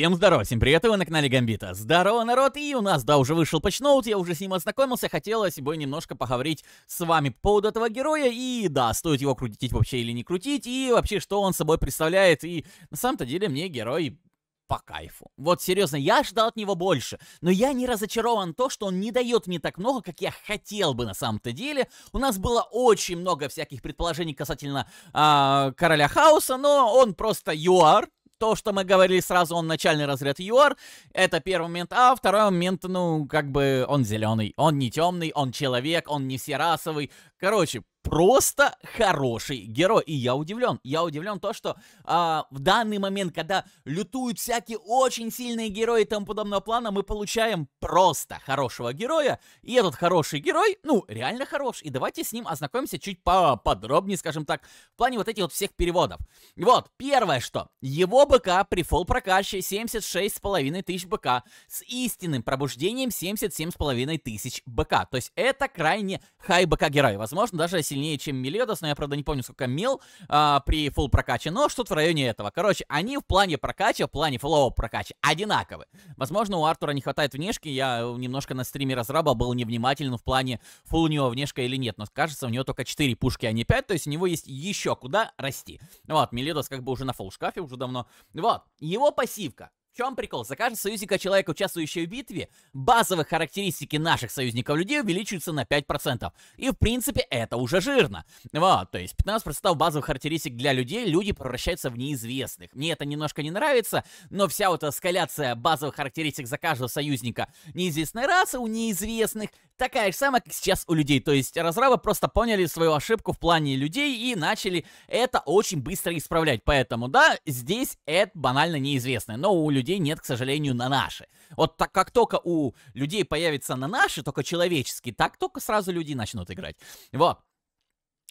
Всем здорово, всем привет, вы на канале Гамбита. Здорово, народ, и у нас, да, уже вышел патчноут, я уже с ним ознакомился, хотелось бы немножко поговорить с вами по поводу этого героя, и да, стоит его крутить вообще или не крутить, и вообще, что он собой представляет, и на самом-то деле мне герой по кайфу. Вот серьезно, я ждал от него больше, но я не разочарован то, что он не дает мне так много, как я хотел бы на самом-то деле. У нас было очень много всяких предположений касательно э, короля хаоса, но он просто юар, то, что мы говорили сразу, он начальный разряд ЮАР. Это первый момент. А второй момент, ну, как бы он зеленый. Он не темный, он человек, он не серасовый. Короче, просто хороший герой. И я удивлен. Я удивлен то, что а, в данный момент, когда лютуют всякие очень сильные герои и тому подобного плана, мы получаем просто хорошего героя. И этот хороший герой, ну, реально хорош. И давайте с ним ознакомимся чуть подробнее, скажем так, в плане вот этих вот всех переводов. Вот, первое что. Его БК при фол прокаче 76,5 тысяч БК с истинным пробуждением 77,5 тысяч БК. То есть это крайне хай БК герой. Возможно, даже сильнее, чем Миледос, но я, правда, не помню, сколько мел а, при фул прокаче, но что-то в районе этого. Короче, они в плане прокача, в плане флоу прокача одинаковы. Возможно, у Артура не хватает внешки, я немножко на стриме разраба был невнимателен в плане фул у него внешка или нет, но кажется, у него только 4 пушки, а не 5, то есть у него есть еще куда расти. Вот, Миледос как бы уже на фул шкафе уже давно. Вот, его пассивка чем прикол? За каждого союзника человека, участвующего в битве, базовые характеристики наших союзников-людей увеличиваются на 5%. И, в принципе, это уже жирно. Вот, то есть 15% базовых характеристик для людей, люди превращаются в неизвестных. Мне это немножко не нравится, но вся вот эта скаляция базовых характеристик за каждого союзника неизвестной расы у неизвестных такая же самая, как сейчас у людей. То есть разрабы просто поняли свою ошибку в плане людей и начали это очень быстро исправлять. Поэтому, да, здесь это банально неизвестное, но у людей людей нет, к сожалению, на наши. Вот так как только у людей появится на наши, только человеческие, так только сразу люди начнут играть. Вот.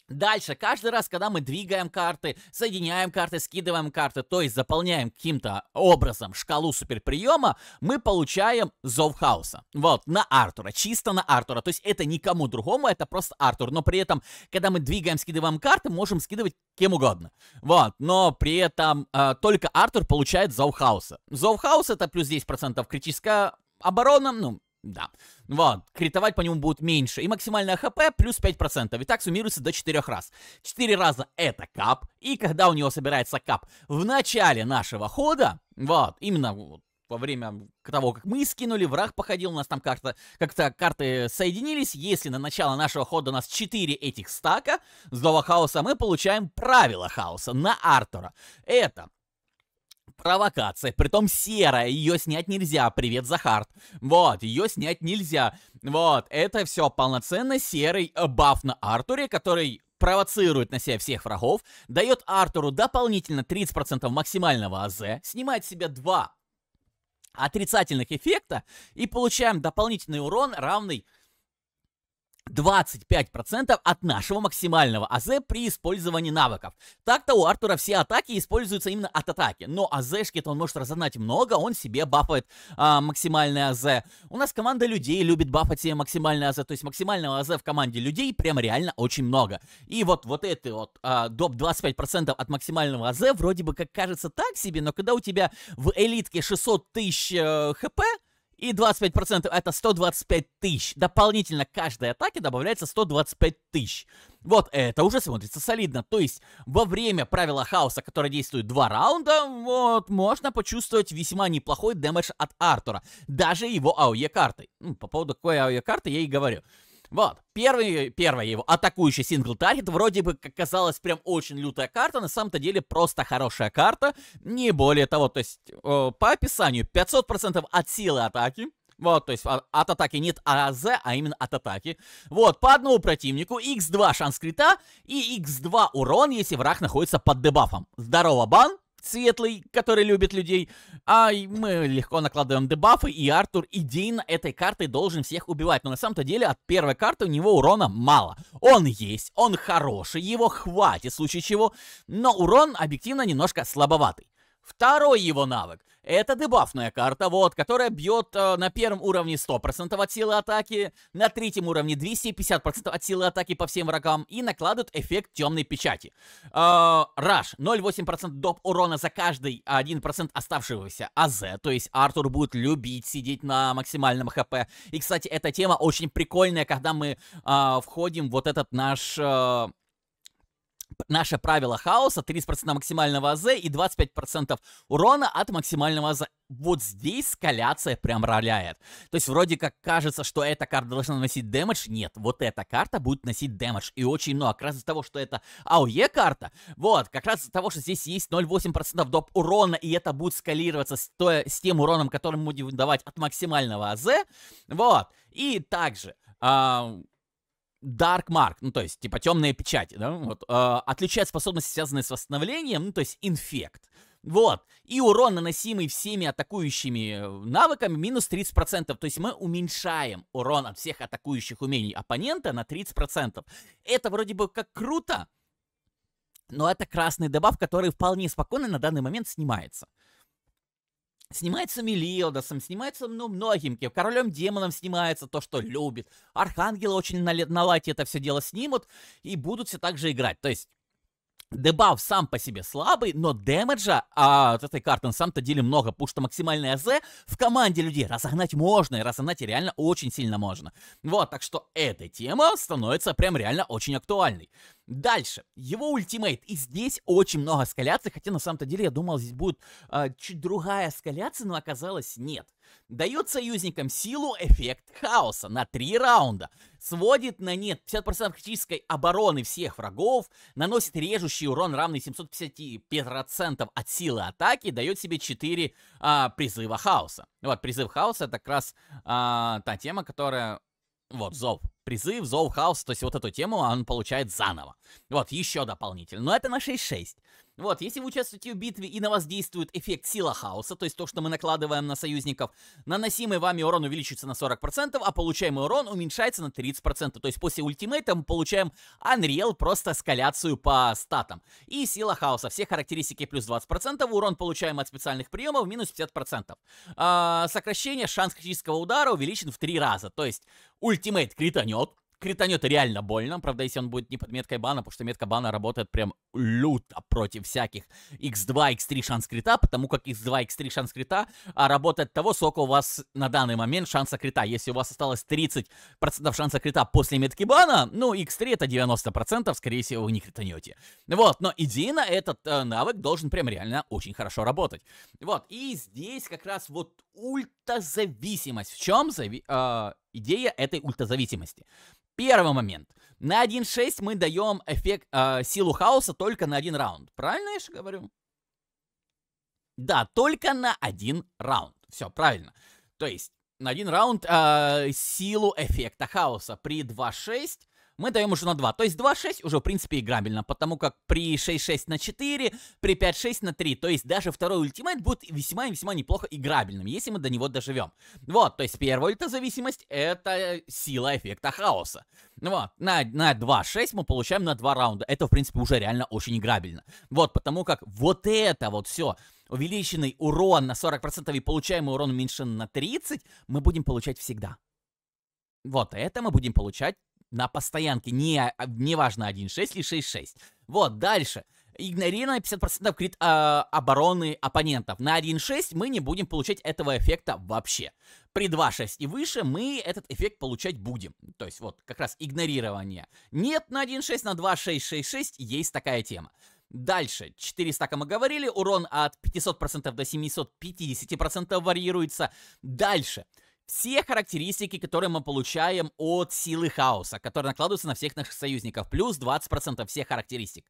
Дальше, каждый раз, когда мы двигаем карты, соединяем карты, скидываем карты, то есть заполняем каким-то образом шкалу суперприема, мы получаем Зов Хаоса. Вот, на Артура, чисто на Артура. То есть это никому другому, это просто Артур. Но при этом, когда мы двигаем, скидываем карты, можем скидывать кем угодно. Вот, но при этом э, только Артур получает Зов Хаоса. Зов Хаоса это плюс 10% критическая оборона, ну, да. Ну вот. Критовать по нему будут меньше. И максимальное ХП плюс 5%. И так суммируется до 4 раз. 4 раза это кап. И когда у него собирается кап в начале нашего хода, вот, именно вот, во время того, как мы скинули, враг походил, у нас там как-то как-то карты соединились. Если на начало нашего хода у нас 4 этих стака злого хаоса, мы получаем правило хаоса на Артура. Это провокация, притом серая, ее снять нельзя, привет, Захарт. Вот, ее снять нельзя. Вот, это все полноценно серый э, баф на Артуре, который провоцирует на себя всех врагов, дает Артуру дополнительно 30% максимального АЗ, снимает себе два отрицательных эффекта и получаем дополнительный урон равный 25% от нашего максимального АЗ при использовании навыков. Так-то у Артура все атаки используются именно от атаки, но АЗшки-то он может разогнать много, он себе бафает а, максимальное АЗ. У нас команда людей любит бафать себе максимальное АЗ, то есть максимального АЗ в команде людей прям реально очень много. И вот, вот это вот а, доп 25% от максимального АЗ вроде бы как кажется так себе, но когда у тебя в элитке 600 тысяч э, хп, и 25% это 125 тысяч. Дополнительно к каждой атаке добавляется 125 тысяч. Вот это уже смотрится солидно. То есть во время правила хаоса, которое действует два раунда, вот можно почувствовать весьма неплохой дэмэдж от Артура. Даже его АОЕ карты. Ну, по поводу какой АОЕ карты я и говорю. Вот. Первый, первая его атакующий сингл таргет вроде бы, как казалось, прям очень лютая карта, на самом-то деле просто хорошая карта, не более того, то есть э, по описанию 500% от силы атаки, вот, то есть от, а, от атаки нет АЗ, а именно от атаки. Вот, по одному противнику, x2 шанс крита и x2 урон, если враг находится под дебафом. Здорово, бан, светлый, который любит людей, а мы легко накладываем дебафы, и Артур идейно этой картой должен всех убивать. Но на самом-то деле от первой карты у него урона мало. Он есть, он хороший, его хватит, в случае чего, но урон объективно немножко слабоватый. Второй его навык — это дебафная карта, вот, которая бьет э, на первом уровне 100% от силы атаки, на третьем уровне 250% от силы атаки по всем врагам и накладывает эффект темной печати. Э, 0,8% доп урона за каждый 1% оставшегося АЗ, то есть Артур будет любить сидеть на максимальном ХП. И, кстати, эта тема очень прикольная, когда мы э, входим вот этот наш... Э, наше правило хаоса, 30% максимального АЗ и 25% урона от максимального АЗ. Вот здесь скаляция прям роляет. То есть вроде как кажется, что эта карта должна наносить дэмэдж. Нет, вот эта карта будет носить дэмэдж. И очень много. Как раз из-за того, что это АОЕ карта, вот, как раз из-за того, что здесь есть 0,8% доп урона, и это будет скалироваться с, то, с тем уроном, который мы будем давать от максимального АЗ. Вот. И также... А, Dark Mark, ну то есть типа темная печать, да, вот, э, отличает способности, связанные с восстановлением, ну то есть инфект. Вот. И урон, наносимый всеми атакующими э, навыками, минус 30%. То есть мы уменьшаем урон от всех атакующих умений оппонента на 30%. Это вроде бы как круто, но это красный добав, который вполне спокойно на данный момент снимается. Снимается Мелиодосом, снимается ну, многим Королем демоном снимается то, что любит. Архангелы очень на, на лайте это все дело снимут и будут все так же играть. То есть Дебаф сам по себе слабый, но демеджа а, от этой карты на самом-то деле много, потому что максимальное АЗ в команде людей разогнать можно, и разогнать реально очень сильно можно. Вот, так что эта тема становится прям реально очень актуальной. Дальше. Его ультимейт. И здесь очень много скаляций, хотя на самом-то деле я думал, здесь будет э, чуть другая скаляция, но оказалось нет. Дает союзникам силу эффект хаоса на три раунда. Сводит на нет 50% критической обороны всех врагов, наносит режущий урон, равный 755% от силы атаки, дает себе 4 э, а, призыва хаоса. Вот, призыв хаоса это как раз э, та тема, которая вот, зов. Призыв, зов, хаос, то есть вот эту тему он получает заново. Вот, еще дополнительно. Но это на 6-6. Вот, если вы участвуете в битве и на вас действует эффект сила хаоса, то есть то, что мы накладываем на союзников, наносимый вами урон увеличивается на 40%, а получаемый урон уменьшается на 30%. То есть после ультимейта мы получаем Unreal, просто скаляцию по статам. И сила хаоса, все характеристики плюс 20%, урон получаем от специальных приемов минус 50%. А, сокращение шанс критического удара увеличен в 3 раза, то есть ультимейт кританет, Кританет реально больно, правда, если он будет не под меткой бана, потому что метка бана работает прям люто против всяких x2, x3 шанс крита, потому как x2, x3 шанс крита а работает того, сколько у вас на данный момент шанса крита. Если у вас осталось 30% шанса крита после метки бана, ну, x3 это 90%, скорее всего, вы не кританете. Вот, но идейно этот э, навык должен прям реально очень хорошо работать. Вот, и здесь как раз вот ультазависимость. В чем зави... э, идея этой ультазависимости? Первый момент. На 1.6 мы даем эффект, э, силу хаоса только на один раунд. Правильно я же говорю? Да, только на один раунд. Все, правильно. То есть, на один раунд э, силу эффекта хаоса. При 2.6 мы даем уже на 2. То есть 2-6 уже, в принципе, играбельно, потому как при 6-6 на 4, при 5-6 на 3, то есть даже второй ультимейт будет весьма и весьма неплохо играбельным, если мы до него доживем. Вот, то есть первая ультозависимость это сила эффекта хаоса. Вот, на, на 2-6 мы получаем на 2 раунда, это, в принципе, уже реально очень играбельно. Вот, потому как вот это вот все увеличенный урон на 40% и получаемый урон уменьшен на 30, мы будем получать всегда. Вот это мы будем получать на постоянке, не, а, а, неважно важно 1.6 или 6.6. Вот, дальше. Игнорирование 50% крит э, обороны оппонентов. На 1.6 мы не будем получать этого эффекта вообще. При 2.6 и выше мы этот эффект получать будем. То есть вот как раз игнорирование. Нет на 1.6, на 2.6.6.6 есть такая тема. Дальше, 400 мы говорили, урон от 500% до 750% варьируется. Дальше, все характеристики, которые мы получаем от силы хаоса, которые накладываются на всех наших союзников, плюс 20% всех характеристик.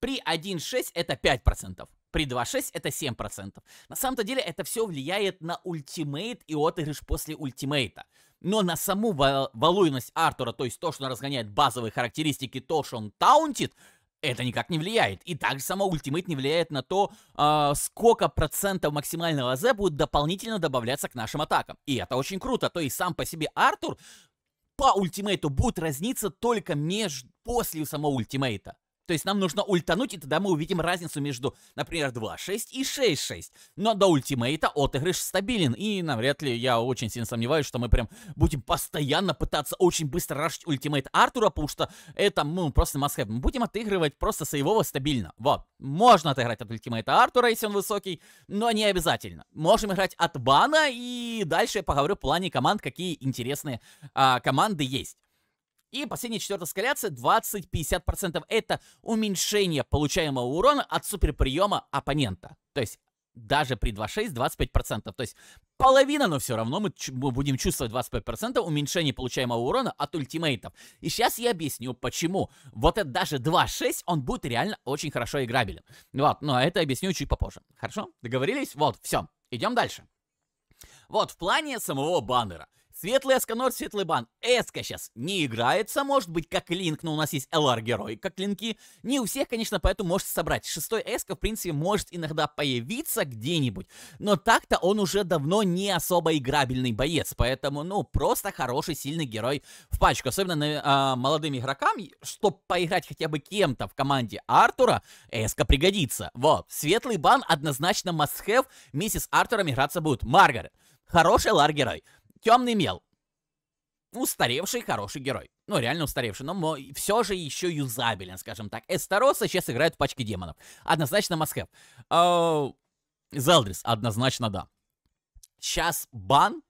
При 1.6 это 5%, при 2.6 это 7%. На самом-то деле это все влияет на ультимейт и отыгрыш после ультимейта. Но на саму валуйность Артура, то есть то, что он разгоняет базовые характеристики, то, что он таунтит, это никак не влияет. И также сама ультимейт не влияет на то, э, сколько процентов максимального АЗ будет дополнительно добавляться к нашим атакам. И это очень круто. То есть сам по себе Артур по ультимейту будет разниться только между после самого ультимейта. То есть нам нужно ультануть, и тогда мы увидим разницу между, например, 2.6 и 6.6. Но до ультимейта отыгрыш стабилен, и навряд ли я очень сильно сомневаюсь, что мы прям будем постоянно пытаться очень быстро рашить ультимейт Артура, потому что это, ну, просто must Мы будем отыгрывать просто соевого стабильно. Вот. Можно отыграть от ультимейта Артура, если он высокий, но не обязательно. Можем играть от бана, и дальше я поговорю в плане команд, какие интересные а, команды есть. И последняя четвертая скаляция 20-50%. Это уменьшение получаемого урона от суперприема оппонента. То есть даже при 2.6 25%. То есть половина, но все равно мы, мы будем чувствовать 25% уменьшение получаемого урона от ультимейтов. И сейчас я объясню, почему. Вот это даже 2.6, он будет реально очень хорошо играбелен. Вот, но это объясню чуть попозже. Хорошо? Договорились? Вот, все. Идем дальше. Вот, в плане самого баннера. Светлый Эсканор, Светлый Бан. Эска сейчас не играется, может быть, как Линк, но у нас есть LR-герой, как Линки. Не у всех, конечно, поэтому может собрать. Шестой Эска, в принципе, может иногда появиться где-нибудь, но так-то он уже давно не особо играбельный боец, поэтому, ну, просто хороший, сильный герой в пачку. Особенно на, э, молодым игрокам, чтобы поиграть хотя бы кем-то в команде Артура, Эска пригодится. Вот, Светлый Бан однозначно must-have, вместе с Артуром играться будут. Маргарет, хороший лар-герой. Темный мел. Устаревший хороший герой. Ну, реально устаревший, но все же еще юзабелен, скажем так. Эстароса сейчас играет в пачке демонов. Однозначно масхев, Зелдрис, однозначно да. Сейчас бан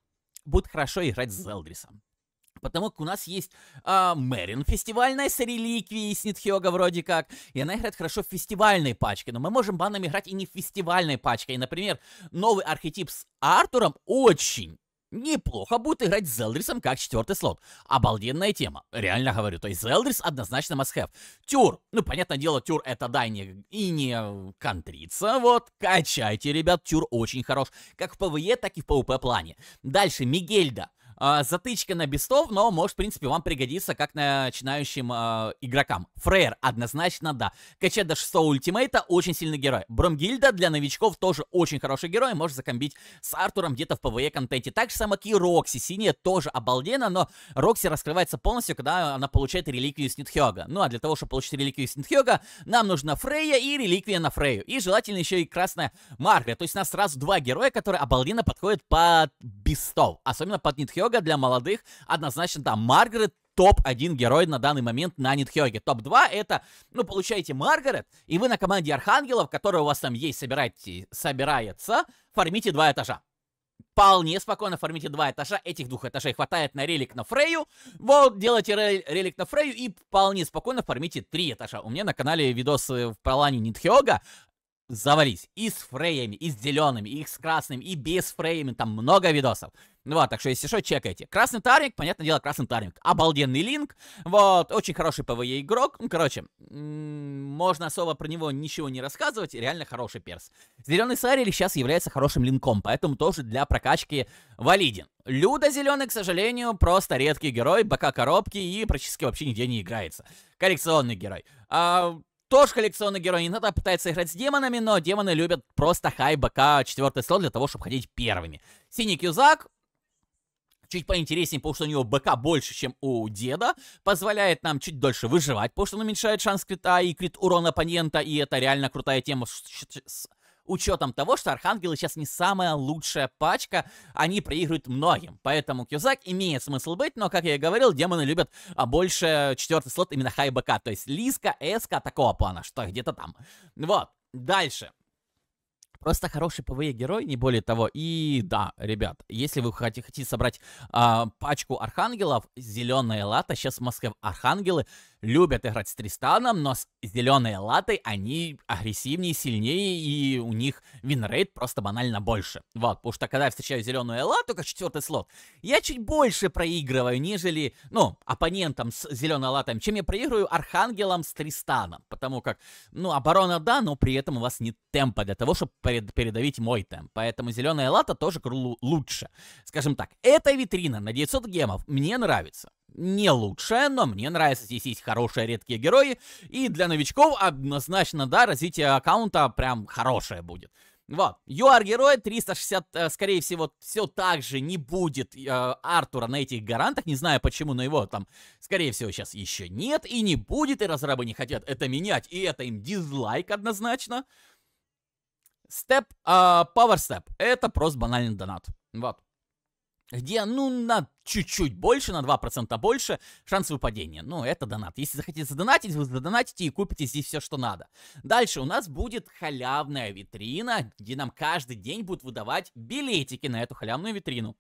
будет хорошо играть с Зелдрисом. Потому как у нас есть э, Мэрин фестивальная с реликвией с Нитхёга вроде как. И она играет хорошо в фестивальной пачке. Но мы можем баном играть и не в фестивальной пачке. И, например, новый архетип с Артуром очень неплохо будет играть с Зелдрисом как четвертый слот. Обалденная тема, реально говорю. То есть Зелдрис однозначно must-have. Тюр, ну, понятное дело, Тюр это, да, не, и не контрица, вот. Качайте, ребят, Тюр очень хорош. Как в ПВЕ, так и в ПВП плане. Дальше, Мигельда. А, затычка на бестов, но может, в принципе, вам пригодится как начинающим э, игрокам. Фрейер однозначно да. Качать до 6 ультимейта очень сильный герой. Бромгильда для новичков тоже очень хороший герой, может закомбить с Артуром где-то в ПВЕ контенте. Так же само и Рокси, синяя тоже обалденно, но Рокси раскрывается полностью, когда она получает реликвию Снитхёга. Ну а для того, чтобы получить реликвию Снитхёга, нам нужна Фрейя и реликвия на Фрейю. И желательно еще и красная Маргарет. То есть у нас сразу два героя, которые обалденно подходят под бестов, особенно под Нитхёга Нитхёга для молодых однозначно, да, Маргарет топ-1 герой на данный момент на Нитхёге. Топ-2 это, ну, получаете Маргарет, и вы на команде Архангелов, которая у вас там есть, собираете, собирается, фармите два этажа. Вполне спокойно фармите два этажа, этих двух этажей хватает на релик на Фрею, вот, делайте рел релик на Фрею и вполне спокойно фармите три этажа. У меня на канале видосы в пролане Нитхёга, завались и с фреями, и с зелеными, и с красными, и без фреями, там много видосов. ну Вот, так что если что, чекайте. Красный тарник, понятное дело, красный тарник. Обалденный линк, вот, очень хороший ПВЕ игрок. Ну, короче, можно особо про него ничего не рассказывать, реально хороший перс. Зеленый Сарили сейчас является хорошим линком, поэтому тоже для прокачки валиден. Люда Зеленый, к сожалению, просто редкий герой, бока коробки и практически вообще нигде не играется. Коллекционный герой. А, тоже коллекционный герой. Иногда пытается играть с демонами, но демоны любят просто хай БК четвертый слот для того, чтобы ходить первыми. Синий кюзак, чуть поинтереснее, потому что у него БК больше, чем у деда, позволяет нам чуть дольше выживать, потому что он уменьшает шанс крита и крит урон оппонента, и это реально крутая тема с, с учетом того, что Архангелы сейчас не самая лучшая пачка, они проигрывают многим. Поэтому Кьюзак имеет смысл быть, но, как я и говорил, демоны любят а, больше четвертый слот именно хайбэка, то есть Лиска, Эска, такого плана, что где-то там. Вот, дальше. Просто хороший ПВЕ-герой, не более того. И да, ребят, если вы хотите, хотите собрать э, пачку архангелов, зеленая лата, сейчас в Москве архангелы, любят играть с Тристаном, но с зеленой латой они агрессивнее, сильнее, и у них винрейт просто банально больше. Вот, потому что когда я встречаю зеленую лату, как четвертый слот, я чуть больше проигрываю, нежели, ну, оппонентам с зеленой латой, чем я проигрываю архангелам с Тристаном. Потому как, ну, оборона да, но при этом у вас нет темпа для того, чтобы перед передавить мой темп. Поэтому зеленая лата тоже лучше. Скажем так, эта витрина на 900 гемов мне нравится не лучшая, но мне нравится здесь есть хорошие редкие герои. И для новичков однозначно, да, развитие аккаунта прям хорошее будет. Вот, ЮАР герой 360, э, скорее всего, все так же не будет э, Артура на этих гарантах, не знаю почему, но его там, скорее всего, сейчас еще нет и не будет, и разрабы не хотят это менять, и это им дизлайк однозначно. Степ, э, Power Step, это просто банальный донат, вот где, ну, на чуть-чуть больше, на 2% больше шанс выпадения. Ну, это донат. Если захотите задонатить, вы задонатите и купите здесь все, что надо. Дальше у нас будет халявная витрина, где нам каждый день будут выдавать билетики на эту халявную витрину.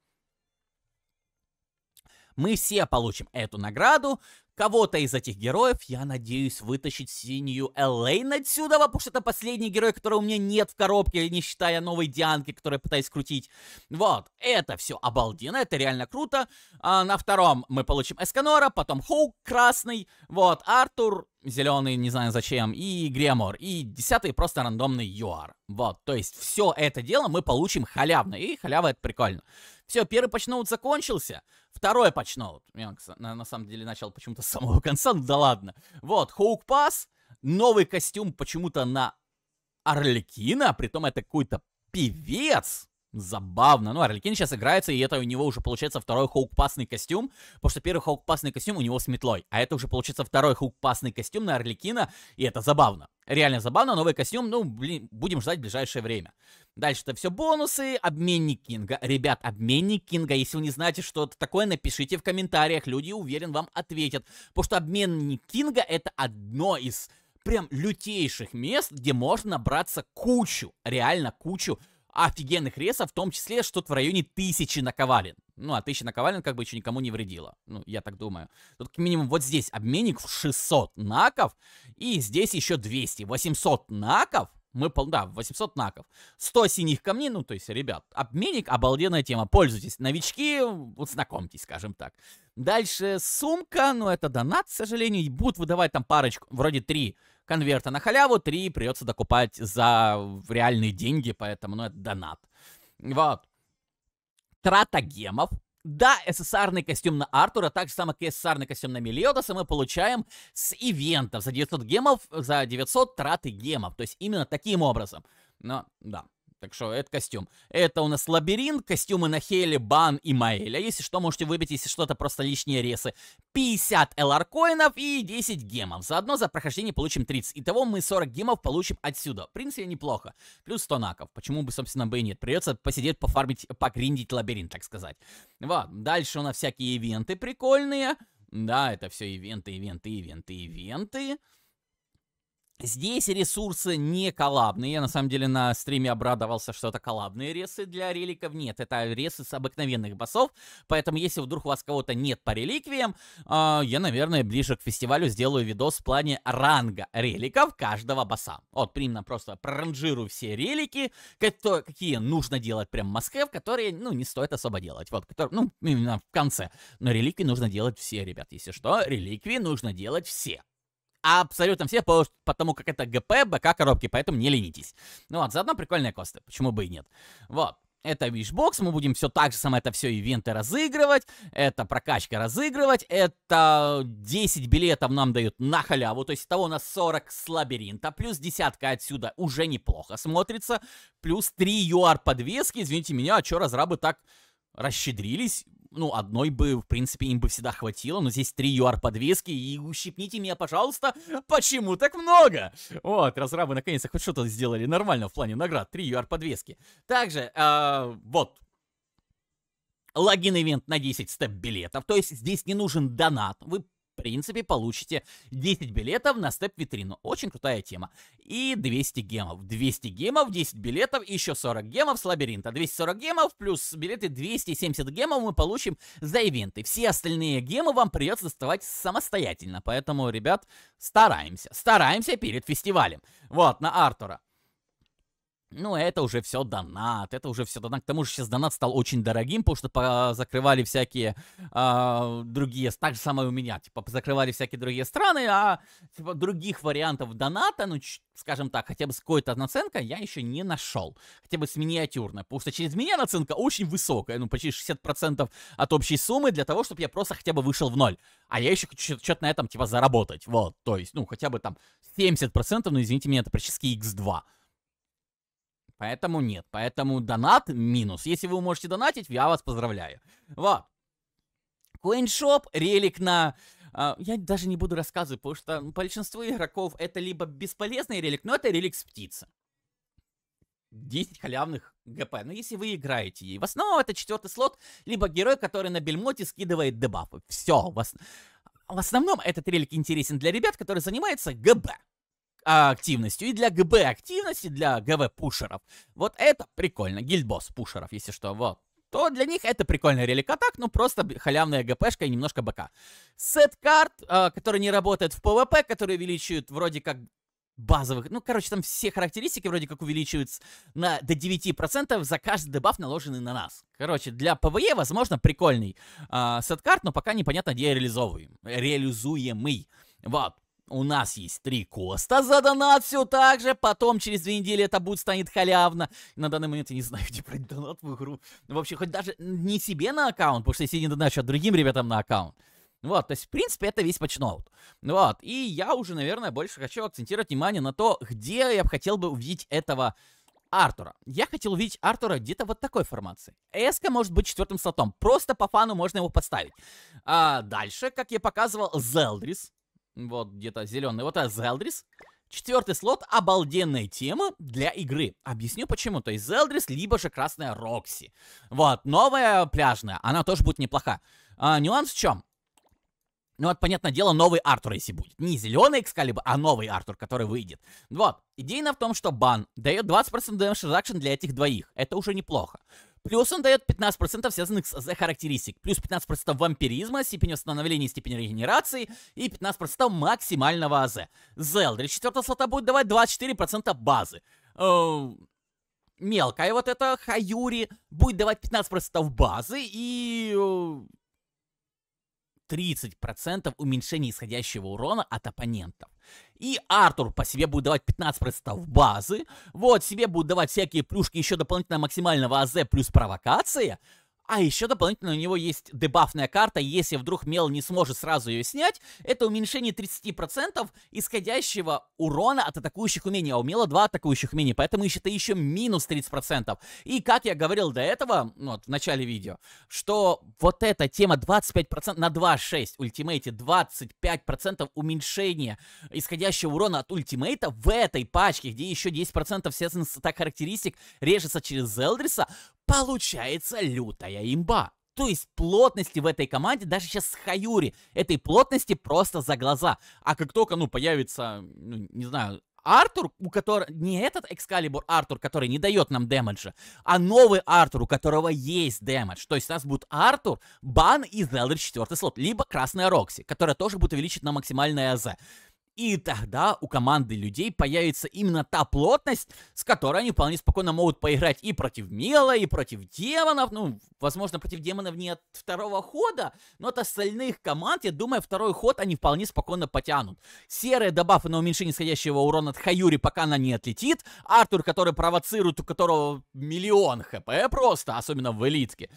Мы все получим эту награду. Кого-то из этих героев я надеюсь вытащить синюю Элейн отсюда, потому что это последний герой, которого у меня нет в коробке, не считая новой Дианки, которую я пытаюсь крутить. Вот, это все обалденно, это реально круто. А на втором мы получим Эсканора, потом Хоук красный, вот, Артур зеленый, не знаю зачем, и Гремор, и десятый просто рандомный ЮАР. Вот, то есть все это дело мы получим халявно, и халява это прикольно. Все, первый патчноут закончился, второй патчноут. Я, на, на самом деле, начал почему-то с самого конца, ну да ладно. Вот, Хоук Пас, новый костюм почему-то на Орликина, а притом это какой-то певец забавно. Ну, Арлекин сейчас играется, и это у него уже получается второй хоукпасный костюм, потому что первый хоукпасный костюм у него с метлой, а это уже получается второй хоукпасный костюм на Арлекина, и это забавно. Реально забавно, новый костюм, ну, блин, будем ждать в ближайшее время. Дальше это все бонусы, обменник Кинга. Ребят, обменник Кинга, если вы не знаете, что это такое, напишите в комментариях, люди, уверен, вам ответят. Потому что обменник Кинга это одно из прям лютейших мест, где можно набраться кучу, реально кучу офигенных ресов, в том числе что-то в районе тысячи наковален. Ну, а тысяча наковален как бы еще никому не вредила. Ну, я так думаю. Тут как минимум вот здесь обменник в 600 наков, и здесь еще 200. 800 наков, мы пол... Да, 800 наков. 100 синих камней, ну, то есть, ребят, обменник, обалденная тема. Пользуйтесь. Новички, вот знакомьтесь, скажем так. Дальше сумка, ну, это донат, к сожалению. И будут выдавать там парочку, вроде три конверта на халяву, три придется докупать за реальные деньги, поэтому, ну, это донат. Вот. Трата гемов. Да, СССРный костюм на Артура, так же самое, как и СССРный костюм на Мелиодаса мы получаем с ивентов. За 900 гемов, за 900 траты гемов. То есть именно таким образом. ну да. Так что это костюм. Это у нас лабиринт, костюмы на Хейли, Бан и Маэля. А если что, можете выбить, если что-то просто лишние ресы. 50 LR коинов и 10 гемов. Заодно за прохождение получим 30. Итого мы 40 гемов получим отсюда. В принципе, неплохо. Плюс 100 наков. Почему бы, собственно, бы и нет. Придется посидеть, пофармить, погриндить лабиринт, так сказать. Вот. Дальше у нас всякие ивенты прикольные. Да, это все ивенты, ивенты, ивенты, ивенты. Здесь ресурсы не коллабные. Я на самом деле на стриме обрадовался, что это коллабные ресы для реликов. Нет, это ресы с обыкновенных боссов, Поэтому, если вдруг у вас кого-то нет по реликвиям, э, я, наверное, ближе к фестивалю сделаю видос в плане ранга реликов каждого босса. Вот, примерно просто проранжирую все релики, кто, какие нужно делать прям Москев, которые, ну, не стоит особо делать. Вот, которые, ну, именно в конце. Но реликвии нужно делать все, ребят. Если что, реликвии нужно делать все абсолютно все, потому как это ГП, БК коробки, поэтому не ленитесь. Ну вот, заодно прикольные косты, почему бы и нет. Вот. Это вишбокс, мы будем все так же самое это все ивенты разыгрывать, это прокачка разыгрывать, это 10 билетов нам дают на халяву, то есть того нас 40 с лабиринта, плюс десятка отсюда уже неплохо смотрится, плюс 3 ЮАР подвески, извините меня, а чё разрабы так расщедрились, ну, одной бы, в принципе, им бы всегда хватило, но здесь три UR подвески, и ущипните меня, пожалуйста, почему так много? Вот, разрабы наконец-то хоть что-то сделали нормально в плане наград, три UR подвески. Также, э, вот, логин-ивент на 10 степ-билетов, то есть здесь не нужен донат, вы принципе, получите 10 билетов на степ-витрину. Очень крутая тема. И 200 гемов. 200 гемов, 10 билетов, еще 40 гемов с лабиринта. 240 гемов плюс билеты 270 гемов мы получим за ивенты. Все остальные гемы вам придется доставать самостоятельно. Поэтому, ребят, стараемся. Стараемся перед фестивалем. Вот, на Артура. Ну, это уже все донат, это уже все донат. К тому же сейчас донат стал очень дорогим, потому что закрывали всякие э, другие, так же самое у меня, типа, закрывали всякие другие страны, а типа, других вариантов доната, ну, скажем так, хотя бы с какой-то наценкой я еще не нашел. Хотя бы с миниатюрной, потому что через меня наценка очень высокая, ну, почти 60% от общей суммы для того, чтобы я просто хотя бы вышел в ноль. А я еще хочу что-то на этом, типа, заработать, вот, то есть, ну, хотя бы там 70%, ну, извините меня, это практически x2. Поэтому нет. Поэтому донат минус. Если вы можете донатить, я вас поздравляю. Вот. Коиншоп, релик на... Uh, я даже не буду рассказывать, потому что большинство игроков это либо бесполезный релик, но это релик с птицы. 10 халявных ГП. Но если вы играете ей, в основном это четвертый слот, либо герой, который на бельмоте скидывает дебафы. Все. В, ос... в основном этот релик интересен для ребят, которые занимаются ГБ. А, активностью и для ГБ активности, для ГВ пушеров. Вот это прикольно. Гильдбосс пушеров, если что, вот. То для них это прикольный релик атак, ну просто халявная ГПшка и немножко БК. Сет карт, э, а, который не работает в ПВП, которые увеличивают вроде как базовых, ну, короче, там все характеристики вроде как увеличиваются на, до 9% за каждый дебаф, наложенный на нас. Короче, для ПВЕ, возможно, прикольный э, сет-карт, но пока непонятно, где реализуем реализуемый. Вот у нас есть три Коста за донат все так же. Потом через две недели это будет станет халявно. На данный момент я не знаю, где брать донат в игру. Ну, вообще, хоть даже не себе на аккаунт, потому что если не доначу, а другим ребятам на аккаунт. Вот, то есть, в принципе, это весь почноут. Вот, и я уже, наверное, больше хочу акцентировать внимание на то, где я бы хотел бы увидеть этого Артура. Я хотел увидеть Артура где-то вот такой формации. Эска может быть четвертым слотом. Просто по фану можно его подставить. А дальше, как я показывал, Зелдрис. Вот где-то зеленый. Вот это Зелдрис. Четвертый слот — обалденная тема для игры. Объясню почему. То есть Зелдрис, либо же Красная Рокси. Вот, новая пляжная, она тоже будет неплоха. А, нюанс в чем? Ну вот, понятное дело, новый Артур, если будет. Не зеленый Экскалибur, а новый Артур, который выйдет. Вот. Идейно в том, что бан дает 20% damage reduction для этих двоих. Это уже неплохо. Плюс он дает 15% связанных с характеристик. Плюс 15% вампиризма, степень восстановления и степень регенерации. И 15% максимального АЗ. Зел для 4 слота будет давать 24% базы. Эээ... Эм, мелкая вот эта Хаюри будет давать 15% базы и э, 30% уменьшения исходящего урона от оппонентов. И Артур по себе будет давать 15% базы, вот себе будет давать всякие плюшки еще дополнительно максимального АЗ плюс провокация, а еще дополнительно у него есть дебафная карта, если вдруг Мел не сможет сразу ее снять, это уменьшение 30% исходящего урона от атакующих умений. А у Мела два атакующих умения, поэтому еще это еще минус 30%. И как я говорил до этого, ну вот в начале видео, что вот эта тема 25% на 2.6 ультимейте, 25% уменьшения исходящего урона от ультимейта в этой пачке, где еще 10% связано с атак характеристик, режется через Зелдриса, Получается лютая имба. То есть плотности в этой команде даже сейчас с Хаюри, этой плотности просто за глаза. А как только, ну, появится, ну, не знаю, Артур, у которого... Не этот Экскалибур Артур, который не дает нам дэмэджа, а новый Артур, у которого есть дэмэдж. То есть у нас будет Артур, Бан и Зелдер четвертый слот. Либо Красная Рокси, которая тоже будет увеличить на максимальное АЗ. И тогда у команды людей появится именно та плотность, с которой они вполне спокойно могут поиграть и против Мела, и против демонов. Ну, возможно, против демонов не от второго хода, но от остальных команд, я думаю, второй ход они вполне спокойно потянут. Серые добавы на уменьшение исходящего урона от Хаюри, пока она не отлетит. Артур, который провоцирует, у которого миллион хп просто, особенно в элитке.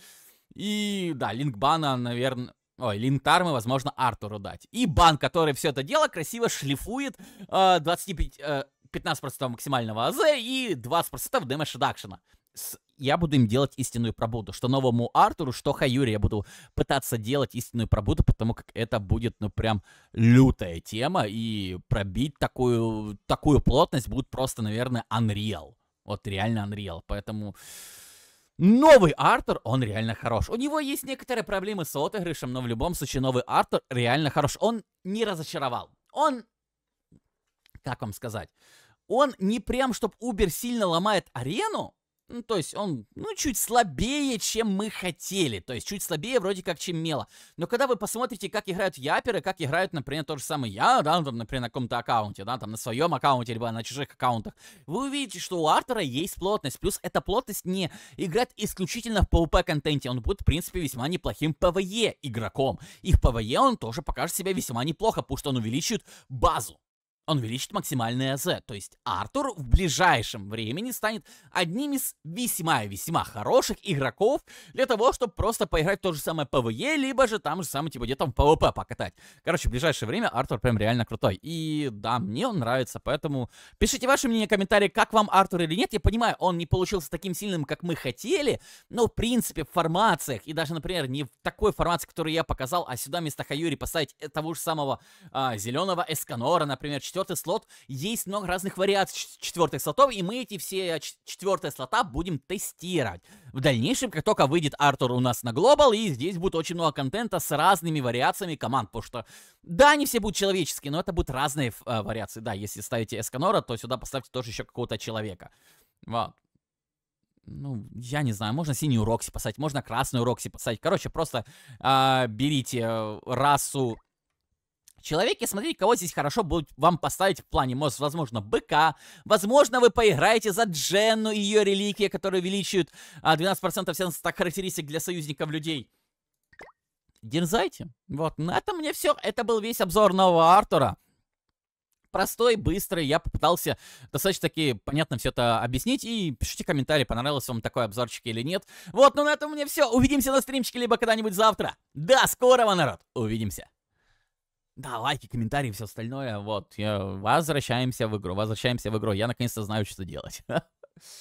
И да, Линкбана, наверное... Ой, Линтармы, возможно, Артуру дать. И бан, который все это дело красиво шлифует э, 25, э, 15% максимального АЗ и 20% дэмэдж редакшена. С, я буду им делать истинную пробуду. Что новому Артуру, что Хаюре. Я буду пытаться делать истинную пробуду, потому как это будет, ну, прям лютая тема. И пробить такую, такую плотность будет просто, наверное, Unreal. Вот реально Unreal. Поэтому... Новый Артур, он реально хорош. У него есть некоторые проблемы с отыгрышем, но в любом случае новый Артур реально хорош. Он не разочаровал. Он, как вам сказать, он не прям, чтобы Убер сильно ломает арену, ну, то есть он, ну, чуть слабее, чем мы хотели. То есть чуть слабее вроде как, чем Мела. Но когда вы посмотрите, как играют яперы, как играют, например, тот же самый я, да, там, например, на каком-то аккаунте, да, там, на своем аккаунте, либо на чужих аккаунтах, вы увидите, что у Артера есть плотность. Плюс эта плотность не играет исключительно в PvP-контенте. Он будет, в принципе, весьма неплохим PvE игроком. И в PvE он тоже покажет себя весьма неплохо, потому что он увеличит базу. Он увеличит максимальное Z, то есть Артур в ближайшем времени станет одним из весьма-весьма хороших игроков для того, чтобы просто поиграть в то же самое ПВЕ, либо же там же самое, типа, где-то в ПВП покатать. Короче, в ближайшее время Артур прям реально крутой. И да, мне он нравится, поэтому пишите ваше мнение, комментарии, как вам Артур или нет. Я понимаю, он не получился таким сильным, как мы хотели, но в принципе в формациях, и даже, например, не в такой формации, которую я показал, а сюда вместо Хаюри поставить э, того же самого а, зеленого Эсканора, например, четвертый слот есть много разных вариаций четвертых слотов, и мы эти все четвертые слота будем тестировать. В дальнейшем, как только выйдет Артур у нас на глобал, и здесь будет очень много контента с разными вариациями команд, потому что, да, они все будут человеческие, но это будут разные э, вариации. Да, если ставите Эсканора, то сюда поставьте тоже еще какого-то человека. Вот. Ну, я не знаю, можно синюю Рокси поставить, можно красную Рокси поставить. Короче, просто а, э, берите расу Человеки, смотрите, кого здесь хорошо будет вам поставить в плане. Может, возможно, быка. Возможно, вы поиграете за Дженну и ее реликвии, которые увеличивают 12% а, всех характеристик для союзников людей. Дерзайте. Вот, на этом мне все. Это был весь обзор нового Артура простой, быстрый. Я попытался достаточно таки понятно все это объяснить. И пишите комментарии, понравился вам такой обзорчик или нет. Вот, ну на этом у меня все. Увидимся на стримчике, либо когда-нибудь завтра. До скорого, народ! Увидимся! Да, лайки, комментарии, все остальное. Вот, я... возвращаемся в игру, возвращаемся в игру. Я наконец-то знаю, что делать.